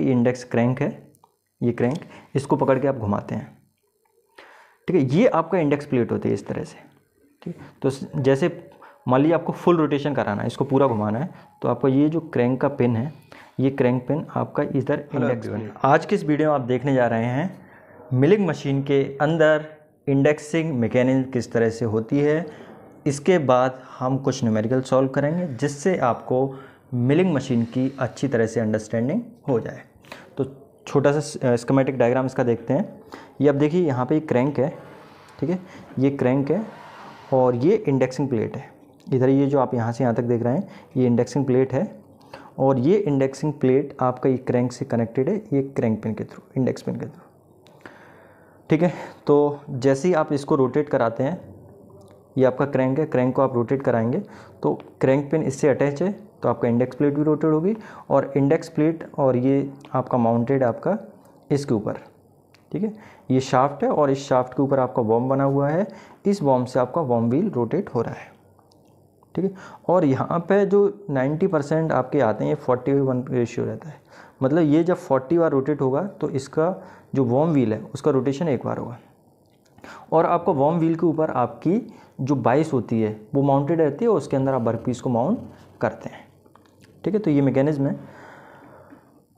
ये index crank है ये क्रैंक इसको पकड़ के आप घुमाते हैं ठीक है ये आपका इंडेक्स प्लेट होती है इस तरह से ठीक है तो जैसे मान लीजिए आपको फुल रोटेशन कराना है इसको पूरा घुमाना है तो आपका ये जो क्रैंक का पिन है ये क्रैंक पिन आपका इधर इंडेक्स पिन आज के इस वीडियो में आप देखने जा रहे हैं मिलिंग मशीन के अंदर इंडेक्सिंग मैकेनिज्म किस तरह से होती है इसके बाद हम कुछ न्यूमेरिकल सॉल्व करेंगे जिससे आपको मिलिंग मशीन की अच्छी तरह से अंडरस्टैंडिंग हो जाए तो छोटा सा स्कमेटिक डायग्राम इसका देखते हैं ये आप देखिए यहाँ पे ये क्रैंक है ठीक है ये क्रैंक है और ये इंडेक्सिंग प्लेट है इधर ये जो आप यहाँ से यहाँ तक देख रहे हैं ये इंडेक्सिंग प्लेट है और ये इंडेक्सिंग प्लेट आपका ये क्रैंक से कनेक्टेड है ये क्रैंक पिन के थ्रू इंडेक्स पिन के थ्रू ठीक है तो जैसे ही आप इसको रोटेट कराते हैं ये आपका क्रैंक है क्रैंक को आप रोटेट कराएंगे तो क्रैंक पिन इससे अटैच है तो आपका इंडेक्स प्लेट भी रोटेट होगी और इंडेक्स प्लेट और ये आपका माउंटेड आपका इसके ऊपर ठीक है ये शाफ्ट है और इस शाफ्ट के ऊपर आपका बॉम बना हुआ है इस बॉम से आपका बॉम व्हील रोटेट हो रहा है ठीक है और यहाँ पे जो 90 परसेंट आपके आते हैं ये फोर्टी वन रेशियो रहता है मतलब ये जब 40 बार रोटेट होगा तो इसका जो वॉम व्हील है उसका रोटेशन एक बार होगा और आपका वॉम व्हील के ऊपर आपकी जो बाइस होती है वो माउंटेड रहती है और उसके अंदर आप बर्फ को माउंट करते हैं ठीक है तो ये मैकेनिज़्म है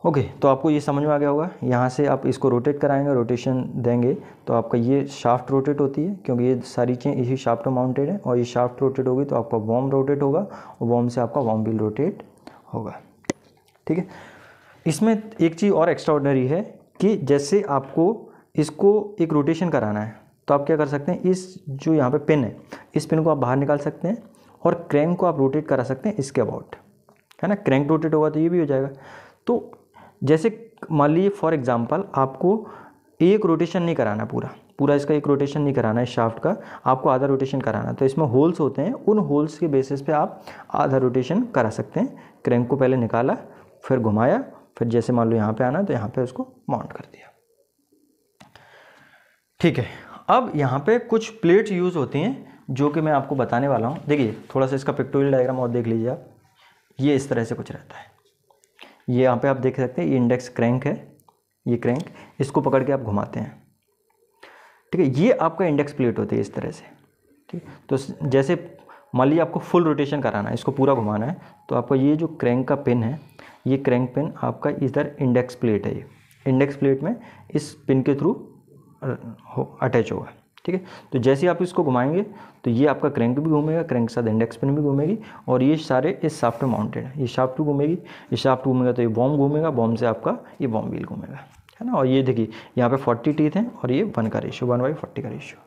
ओके तो आपको ये समझ में आ गया होगा यहाँ से आप इसको रोटेट कराएंगे रोटेशन देंगे तो आपका ये शाफ्ट रोटेट होती है क्योंकि ये सारी चीज़ें इसी शाफ्ट में माउंटेड है और ये शाफ्ट रोटेट होगी तो आपका वॉम रोटेट होगा और वॉम से आपका वॉम बिल रोटेट होगा ठीक है इसमें एक चीज़ और एक्स्ट्राऑर्डनरी है कि जैसे आपको इसको एक रोटेशन कराना है तो आप क्या कर सकते हैं इस जो यहाँ पे पिन है इस पिन को आप बाहर निकाल सकते हैं और क्रैंक को आप रोटेट करा सकते हैं इसके अबाउट है ना क्रैंक रोटेट होगा तो ये भी हो जाएगा तो जैसे मान लीजिए फॉर एग्ज़ाम्पल आपको एक रोटेशन नहीं कराना पूरा पूरा इसका एक रोटेशन नहीं कराना है शाफ्ट का आपको आधा रोटेशन कराना तो इसमें होल्स होते हैं उन होल्स के बेसिस पे आप आधा रोटेशन करा सकते हैं क्रैंक को पहले निकाला फिर घुमाया फिर जैसे मान लो यहाँ पे आना तो यहाँ पे उसको माउंट कर दिया ठीक है अब यहाँ पे कुछ प्लेट्स यूज़ होती हैं जो कि मैं आपको बताने वाला हूँ देखिए थोड़ा सा इसका पिक्टोरियल डायग्राम और देख लीजिए आप ये इस तरह से कुछ रहता है ये यहाँ पे आप देख सकते हैं ये इंडेक्स क्रैंक है ये क्रैंक इसको पकड़ के आप घुमाते हैं ठीक है ये आपका इंडेक्स प्लेट होती है इस तरह से ठीक तो जैसे मान लीजिए आपको फुल रोटेशन कराना है इसको पूरा घुमाना है तो आपको ये जो क्रैंक का पिन है ये क्रैंक पिन आपका इधर इंडेक्स प्लेट है ये इंडेक्स प्लेट में इस पिन के थ्रू अटैच होगा ठीक है तो जैसे आप इसको घुमाएंगे तो ये आपका क्रैंक भी घूमेगा क्रैंक के साथ इंडेक्स पिन भी घूमेगी और ये सारे इस शाफ्ट में माउंटेड है ये शाफ्ट घूमेगी ये शाफ्ट घूमेगा तो ये बॉम्ब घूमेगा बॉम्ब से आपका ये बॉम्ब व्हील घूमेगा है ना और ये देखिए यहाँ पे फोर्टी टीथ हैं और ये वन का रेशियो वन बाई फोर्टी का रेशियो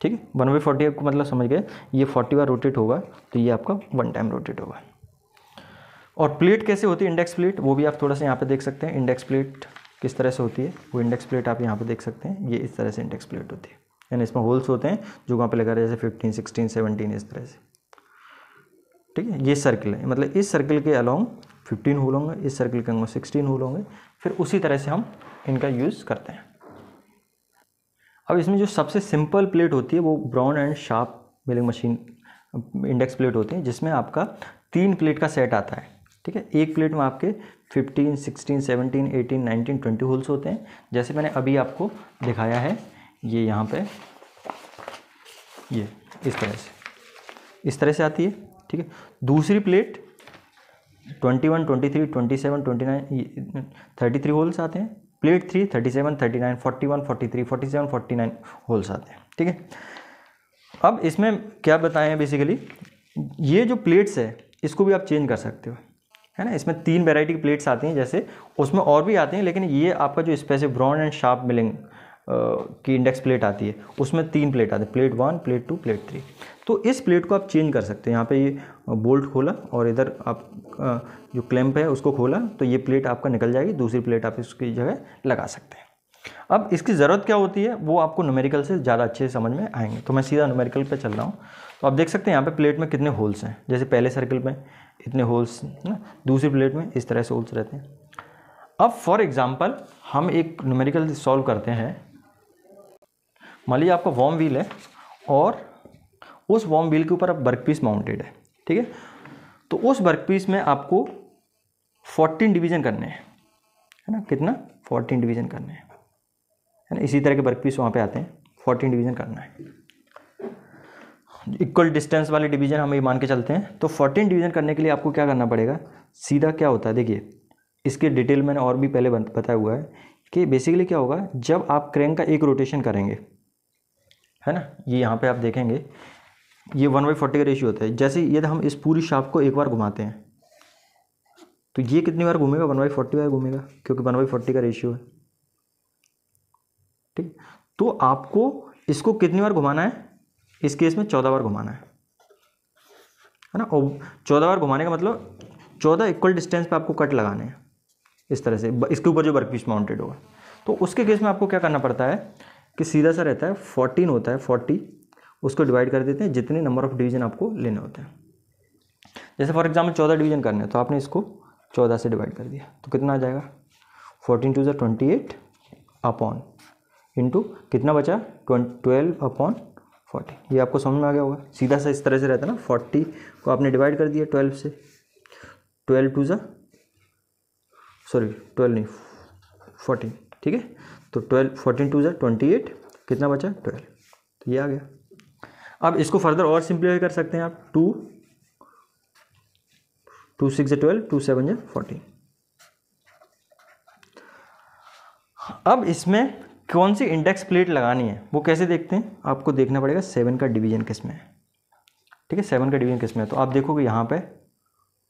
ठीक है वन बाई फोर्टी आपको मतलब समझ गए ये फोर्टी बार रोटेट होगा तो ये आपका वन टाइम रोटेट होगा और प्लेट कैसे होती है इंडेक्स प्लेट वो भी आप थोड़ा सा यहाँ पे देख सकते हैं इंडेक्स प्लेट किस तरह से होती है वो इंडेक्स प्लेट आप यहाँ पर देख सकते हैं ये इस तरह से इंडेक्स प्लेट होती है यानी इसमें होल्स होते हैं जो वहाँ पर लगा रहे जैसे फिफ्टीन सिक्सटीन सेवनटीन इस तरह से ठीक है ये सर्किल है मतलब इस सर्किल के अलॉन्ग फिफ्टीन होल होंगे इस सर्किल के अलॉन्ग सिक्सटीन होल होंगे फिर उसी तरह से हम इनका यूज़ करते हैं अब इसमें जो सबसे सिंपल प्लेट होती है वो Brown and Sharpe milling machine index plate होती है जिसमें आपका तीन प्लेट का सेट आता है ठीक है एक प्लेट में आपके 15, 16, 17, 18, 19, 20 होल्स होते हैं जैसे मैंने अभी आपको दिखाया है ये यहाँ पे ये इस तरह से इस तरह से आती है ठीक है दूसरी प्लेट 21, 23, 27, 29, 33 होल्स आते हैं plate three thirty seven thirty nine forty one forty three forty seven forty nine holes आते हैं ठीक है अब इसमें क्या बताएं बेसिकली ये जो प्लेट्स है इसको भी आप चेंज कर सकते हो है ना इसमें तीन वेराइटी की प्लेट्स आती हैं जैसे उसमें और भी आते हैं लेकिन ये आपका जो स्पेसि ब्रॉन एंड शार्प मिलिंग की इंडेक्स प्लेट आती है उसमें तीन प्लेट आती है plate one plate two plate three तो इस प्लेट को आप चेंज कर सकते हैं यहाँ पे ये बोल्ट खोला और इधर आप जो क्लैम्प है उसको खोला तो ये प्लेट आपका निकल जाएगी दूसरी प्लेट आप इसकी जगह लगा सकते हैं अब इसकी ज़रूरत क्या होती है वो आपको नोमेरिकल से ज़्यादा अच्छे समझ में आएंगे तो मैं सीधा नोमेरिकल पर चल रहा हूँ तो आप देख सकते हैं यहाँ पर प्लेट में कितने होल्स हैं जैसे पहले सर्कल में इतने होल्स ना दूसरी प्लेट में इस तरह से होल्स रहते हैं अब फॉर एग्ज़ाम्पल हम एक न्यूमेरिकल सॉल्व करते हैं मान लीजिए आपका वॉम व्हील है और उस वॉम व्हील के ऊपर अब वर्क पीस माउंटेड है ठीक है तो उस वर्क पीस में आपको फोर्टीन डिवीज़न करने हैं है ना कितना फोर्टीन डिवीज़न करने हैं है ना इसी तरह के वर्क पीस वहाँ पर आते हैं फोर्टीन डिवीज़न करना है इक्वल डिस्टेंस वाले डिवीजन हम ये मान के चलते हैं तो फोर्टीन डिवीजन करने के लिए आपको क्या करना पड़ेगा सीधा क्या होता है देखिए इसके डिटेल मैंने और भी पहले बताया हुआ है कि बेसिकली क्या होगा जब आप क्रैंक का एक रोटेशन करेंगे है ना ये यहाँ पे आप देखेंगे ये वन बाई फोर्टी का रेशियो होता है जैसे यदि हम इस पूरी शाप को एक बार घुमाते हैं तो ये कितनी बार घूमेगा वन बाई फोर्टी बार घूमेगा क्योंकि वन बाई फोर्टी का रेशियो है ठीक तो आपको इसको कितनी बार घुमाना है इस केस में चौदह बार घुमाना है है ना और चौदह बार घुमाने का मतलब चौदह इक्वल डिस्टेंस पे आपको कट लगाने हैं इस तरह से इसके ऊपर जो पीस माउंटेड होगा तो उसके केस में आपको क्या करना पड़ता है कि सीधा सा रहता है फोर्टीन होता है फोर्टी उसको डिवाइड कर देते हैं जितने नंबर ऑफ डिवीजन आपको लेने होते हैं जैसे फॉर एग्जाम्पल चौदह डिवीजन करने हैं तो आपने इसको चौदह से डिवाइड कर दिया तो कितना आ जाएगा फोर्टीन टू ज़ा ट्वेंटी एट अपॉन इंटू कितना बचा ट्वेल्व अपॉन फोर्टीन ये आपको समझ में आ गया होगा सीधा सा इस तरह से रहता है ना फोर्टी को आपने डिवाइड कर दिया ट्वेल्व से ट्वेल्व टू ज़ा सॉरी ट्वेल्व नहीं फोर्टीन ठीक है तो ट्वेल्व फोर्टीन टू ज़ा ट्वेंटी एट कितना बचा ट्वेल्व तो ये आ गया अब इसको फर्दर और सिंप्लीफाई कर सकते हैं आप two two six twelve two seven या फोर्टीन अब इसमें कौन सी इंडेक्स प्लेट लगानी है वो कैसे देखते हैं आपको देखना पड़ेगा सेवन का डिवीजन किस में है ठीक है सेवन का डिवीजन किस में है तो आप देखोगे यहाँ पे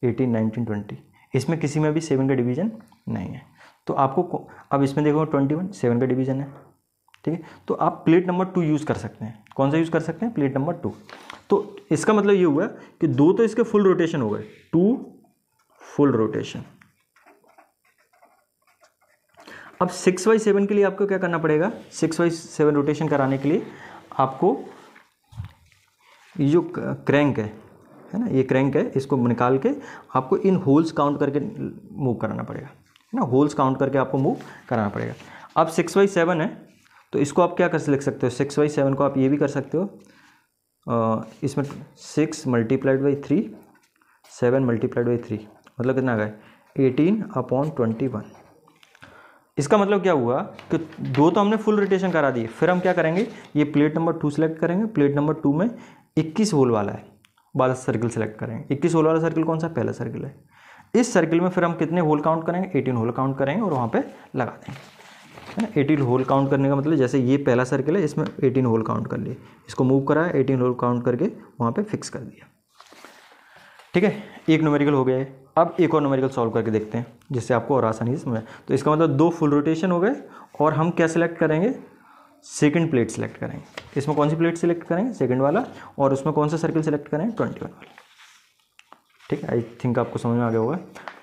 एटीन नाइनटीन ट्वेंटी इसमें किसी में भी सेवन का डिवीजन नहीं है तो आपको अब इसमें देखोगे ट्वेंटी वन सेवन का डिवीजन है ठीक है तो आप प्लेट नंबर टू यूज़ कर सकते हैं कौन सा यूज़ कर सकते हैं प्लेट नंबर टू तो इसका मतलब ये हुआ कि दो तो इसके फुल रोटेशन हो गए टू फुल रोटेशन अब सिक्स बाई सेवन के लिए आपको क्या करना पड़ेगा सिक्स बाई सेवन रोटेशन कराने के लिए आपको ये जो क्रैंक है है ना ये क्रैंक है इसको निकाल के आपको इन होल्स काउंट करके मूव कराना पड़ेगा है ना होल्स काउंट करके आपको मूव कराना पड़ेगा अब सिक्स बाई सेवन है तो इसको आप क्या कर लिख सकते हो सिक्स बाई सेवन को आप ये भी कर सकते हो इसमें six multiplied by three seven multiplied by three मतलब कितना आ गया एटीन अपॉन ट्वेंटी वन इसका मतलब क्या हुआ कि दो तो हमने फुल रोटेशन करा दिए फिर हम क्या करेंगे ये प्लेट नंबर टू सेलेक्ट करेंगे प्लेट नंबर टू में इक्कीस होल वाला है वाला सर्किल सेलेक्ट करेंगे इक्कीस होल वाला सर्किल कौन सा पहला सर्किल है इस सर्किल में फिर हम कितने होल काउंट करेंगे एटीन होल काउंट करेंगे और वहाँ पर लगा देंगे है ना एटीन होल काउंट करने का मतलब जैसे ये पहला सर्किल है इसमें एटीन होल काउंट कर लिए इसको मूव कराया एटीन होल काउंट करके वहाँ पर फिक्स कर दिया ठीक है एक नोमेरिकल हो गया है अब एक और नोमेरिकल सॉल्व करके देखते हैं जिससे आपको और आसानी से समझ तो इसका मतलब दो फुल रोटेशन हो गए और हम क्या सिलेक्ट करेंगे सेकंड प्लेट सिलेक्ट करेंगे इसमें कौन सी प्लेट सिलेक्ट करेंगे सेकंड वाला और उसमें कौन सा सर्किल सिलेक्ट करेंगे ट्वेंटी वन वाला ठीक है आई थिंक आपको समझ में आ गया होगा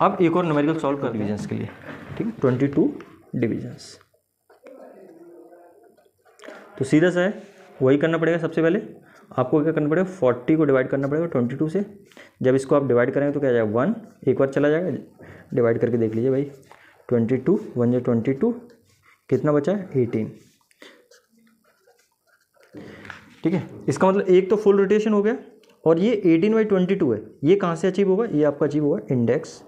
अब एक और नोमेरिकल सॉल्व कर डिविजन्स के लिए ठीक है ट्वेंटी टू डिविजन्स तो सीधा सा है वही करना पड़ेगा सबसे पहले आपको क्या करना पड़ेगा फोर्टी को डिवाइड करना पड़ेगा ट्वेंटी टू से जब इसको आप डिवाइड करेंगे तो क्या जाएगा वन एक बार चला जाएगा डिवाइड करके देख लीजिए भाई ट्वेंटी टू वन जो ट्वेंटी टू कितना बचा है एटीन ठीक है इसका मतलब एक तो फुल रोटेशन हो गया और ये एटीन बाई ट्वेंटी टू है ये कहाँ से अचीव होगा ये आपका अचीव होगा इंडेक्स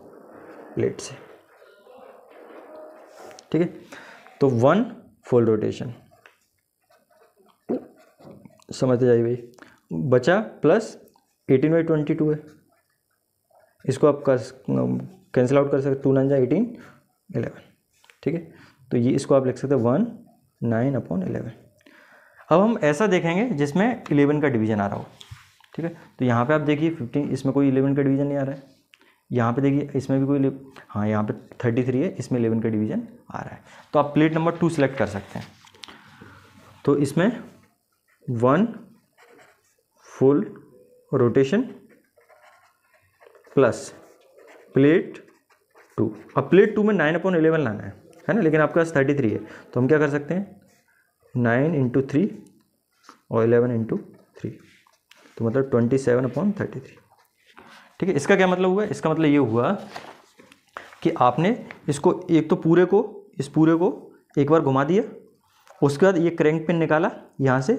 प्लेट से ठीक है तो वन फुल रोटेशन समझते जाइए भाई बचा plus eighteen by twenty two है इसको आप कर कैंसिल आउट कर सकते टू नाइन जाए एटीन एलेवन ठीक है तो ये इसको आप लिख सकते हैं वन नाइन अपॉन एलेवन अब हम ऐसा देखेंगे जिसमें इलेवन का डिवीजन आ रहा हो ठीक है तो यहाँ पे आप देखिए फिफ्टीन इसमें कोई इलेवन का डिवीजन नहीं आ रहा है यहाँ पे देखिए इसमें भी कोई हाँ यहाँ पे थर्टी थ्री है इसमें इलेवन का डिवीजन आ रहा है तो आप प्लेट नंबर टू सेलेक्ट कर सकते हैं तो इसमें one full rotation plus plate two अब प्लेट टू में नाइन अपॉन इलेवन लाना है है ना लेकिन आपके पास थर्टी थ्री है तो हम क्या कर सकते हैं नाइन इंटू थ्री और इलेवन इंटू थ्री तो मतलब twenty seven upon thirty three ठीक है इसका क्या मतलब हुआ इसका मतलब ये हुआ कि आपने इसको एक तो पूरे को इस पूरे को एक बार घुमा दिया उसके बाद ये क्रैंक पिन निकाला यहाँ से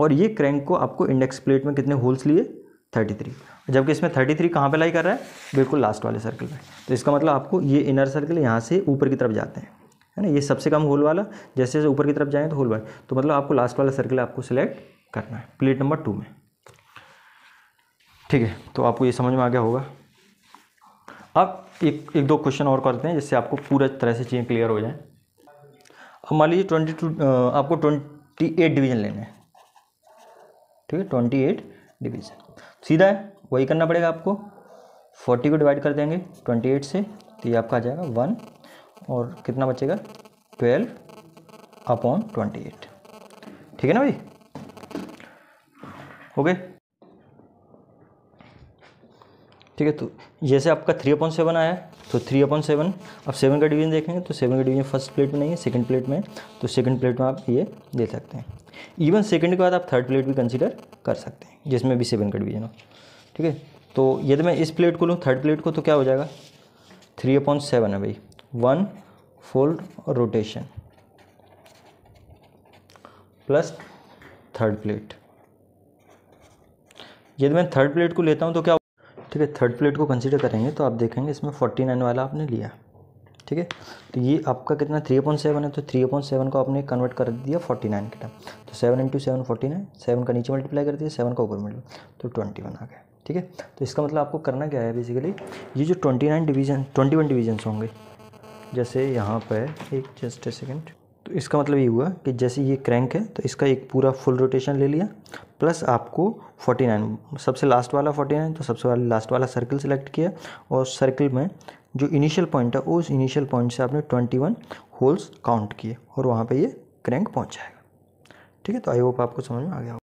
और ये क्रैंक को आपको इंडेक्स प्लेट में कितने होल्स लिए 33 जबकि इसमें 33 थ्री कहाँ पर लाई कर रहा है बिल्कुल लास्ट वाले सर्कल में तो इसका मतलब आपको ये इनर सर्कल यहाँ से ऊपर की तरफ जाते हैं है ना ये सबसे कम होल वाला जैसे जैसे ऊपर की तरफ जाएँ तो होल वाला तो मतलब आपको लास्ट वाला सर्कल आपको सिलेक्ट करना है प्लेट नंबर टू में ठीक है तो आपको ये समझ में आ गया होगा अब एक एक दो क्वेश्चन और करते हैं जिससे आपको पूरा तरह से चीज़ें क्लियर हो जाएं अब मान लीजिए ट्वेंटी टू आपको ट्वेंटी एट डिवीज़न लेने हैं ठीक है ट्वेंटी एट डिवीज़न सीधा है वही करना पड़ेगा आपको फोर्टी को डिवाइड कर देंगे ट्वेंटी एट से तो ये आपका आ जाएगा वन और कितना बचेगा ट्वेल्व अपॉन ट्वेंटी एट ठीक है ना भाई ओके ठीक है तो जैसे आपका थ्री अपॉइंट सेवन आया तो थ्री अपॉइंट सेवन अब सेवन का डिवीजन देखेंगे तो सेवन का डिवीजन फर्स्ट प्लेट में नहीं है सेकंड प्लेट में तो सेकंड प्लेट में आप ये दे सकते हैं इवन सेकंड के बाद आप थर्ड प्लेट भी कंसिडर कर सकते हैं जिसमें भी सेवन का डिवीजन हो ठीक है तो यदि मैं इस प्लेट को लूँ थर्ड प्लेट को तो क्या हो जाएगा थ्री अपॉइंट सेवन है भाई वन फोल्ड और रोटेशन प्लस थर्ड प्लेट यदि मैं थर्ड प्लेट को लेता हूँ तो क्या ठीक है थर्ड प्लेट को कंसिडर करेंगे तो आप देखेंगे इसमें फोर्टी नाइन वाला आपने लिया ठीक है तो ये आपका कितना थ्री अपॉइंट सेवन है तो थ्री अपॉइंट सेवन को आपने कन्वर्ट कर दिया फोर्टी नाइन के टाइम तो seven into seven forty nine seven का नीचे मल्टीप्लाई कर दिया सेवन का ऊपर मिल तो ट्वेंटी वन आ गया ठीक है तो इसका मतलब आपको करना क्या है बेसिकली ये जो twenty nine division twenty one divisions होंगे जैसे यहाँ पर एक जस्ट ए सेकेंड तो इसका मतलब ये हुआ कि जैसे ये क्रैंक है तो इसका एक पूरा फुल रोटेशन ले लिया प्लस आपको 49 सबसे लास्ट वाला 49 तो सबसे वाला लास्ट वाला सर्कल सेलेक्ट किया और सर्कल में जो इनिशियल पॉइंट है उस इनिशियल पॉइंट से आपने 21 होल्स काउंट किए और वहाँ पे ये क्रैंक पहुँच जाएगा ठीक है तो आई होप आपको समझ में आ गया